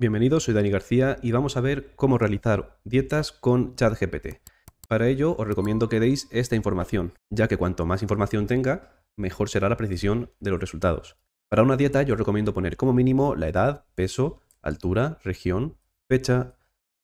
Bienvenidos, soy Dani García y vamos a ver cómo realizar dietas con ChatGPT. Para ello os recomiendo que deis esta información, ya que cuanto más información tenga, mejor será la precisión de los resultados. Para una dieta yo os recomiendo poner como mínimo la edad, peso, altura, región, fecha,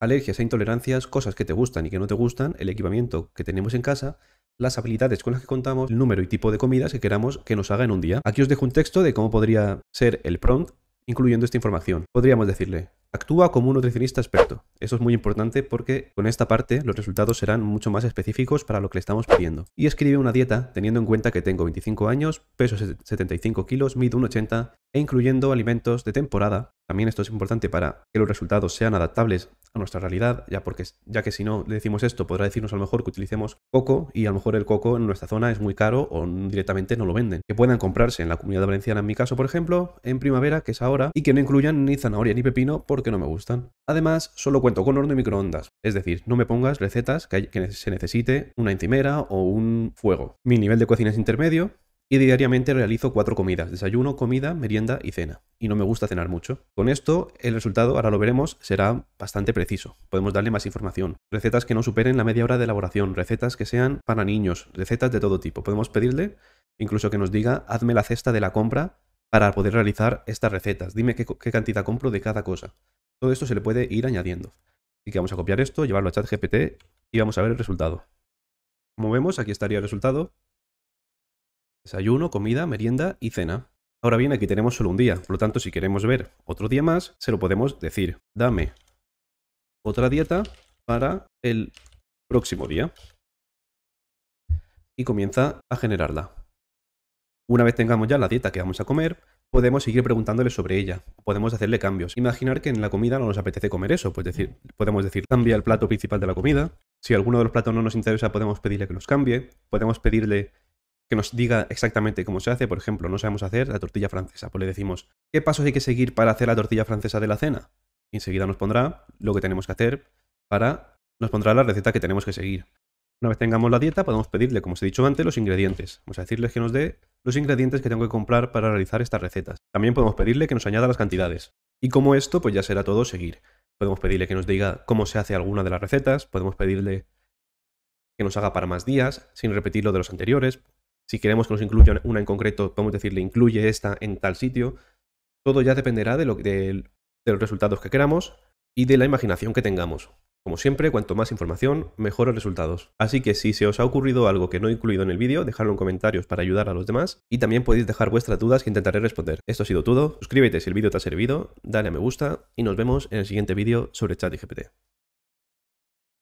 alergias e intolerancias, cosas que te gustan y que no te gustan, el equipamiento que tenemos en casa, las habilidades con las que contamos, el número y tipo de comidas que queramos que nos haga en un día. Aquí os dejo un texto de cómo podría ser el prompt incluyendo esta información. Podríamos decirle, actúa como un nutricionista experto. Eso es muy importante porque con esta parte los resultados serán mucho más específicos para lo que le estamos pidiendo. Y escribe una dieta teniendo en cuenta que tengo 25 años, peso 75 kilos, mido 1,80 e incluyendo alimentos de temporada. También esto es importante para que los resultados sean adaptables a nuestra realidad, ya, porque, ya que si no le decimos esto, podrá decirnos a lo mejor que utilicemos coco y a lo mejor el coco en nuestra zona es muy caro o directamente no lo venden. Que puedan comprarse en la comunidad valenciana, en mi caso, por ejemplo, en primavera, que es ahora, y que no incluyan ni zanahoria ni pepino porque no me gustan. Además, solo cuento con horno y microondas, es decir, no me pongas recetas que, que se necesite una encimera o un fuego. Mi nivel de cocina es intermedio, y diariamente realizo cuatro comidas, desayuno, comida, merienda y cena. Y no me gusta cenar mucho. Con esto, el resultado, ahora lo veremos, será bastante preciso. Podemos darle más información. Recetas que no superen la media hora de elaboración, recetas que sean para niños, recetas de todo tipo. Podemos pedirle incluso que nos diga, hazme la cesta de la compra para poder realizar estas recetas. Dime qué, cantidad compro de cada cosa. Todo esto se le puede ir añadiendo. Así que vamos a copiar esto, llevarlo a ChatGPT y vamos a ver el resultado. Como vemos, aquí estaría el resultado. Desayuno, comida, merienda y cena. Ahora bien, aquí tenemos solo un día, por lo tanto, si queremos ver otro día más, se lo podemos decir. Dame otra dieta para el próximo día. Y comienza a generarla. Una vez tengamos ya la dieta que vamos a comer, podemos seguir preguntándole sobre ella, podemos hacerle cambios. Imaginar que en la comida no nos apetece comer eso, pues decir, podemos decir, cambia el plato principal de la comida. Si alguno de los platos no nos interesa, podemos pedirle que los cambie, podemos pedirle que nos diga exactamente cómo se hace. Por ejemplo, no sabemos hacer la tortilla francesa. Pues le decimos, ¿qué pasos hay que seguir para hacer la tortilla francesa de la cena? Y enseguida nos pondrá lo que tenemos que hacer para... Nos pondrá la receta que tenemos que seguir. Una vez tengamos la dieta, podemos pedirle, como os he dicho antes, los ingredientes. Vamos a decirle que nos dé los ingredientes que tengo que comprar para realizar estas recetas. También podemos pedirle que nos añada las cantidades. Y como esto, pues ya será todo seguir. Podemos pedirle que nos diga cómo se hace alguna de las recetas, podemos pedirle que nos haga para más días, sin repetir lo de los anteriores, si queremos que nos incluya una en concreto, podemos decirle incluye esta en tal sitio. Todo ya dependerá de, los resultados que queramos y de la imaginación que tengamos. Como siempre, cuanto más información, mejores resultados. Así que si se os ha ocurrido algo que no he incluido en el vídeo, dejadlo en comentarios para ayudar a los demás y también podéis dejar vuestras dudas que intentaré responder. Esto ha sido todo, suscríbete si el vídeo te ha servido, dale a me gusta y nos vemos en el siguiente vídeo sobre ChatGPT.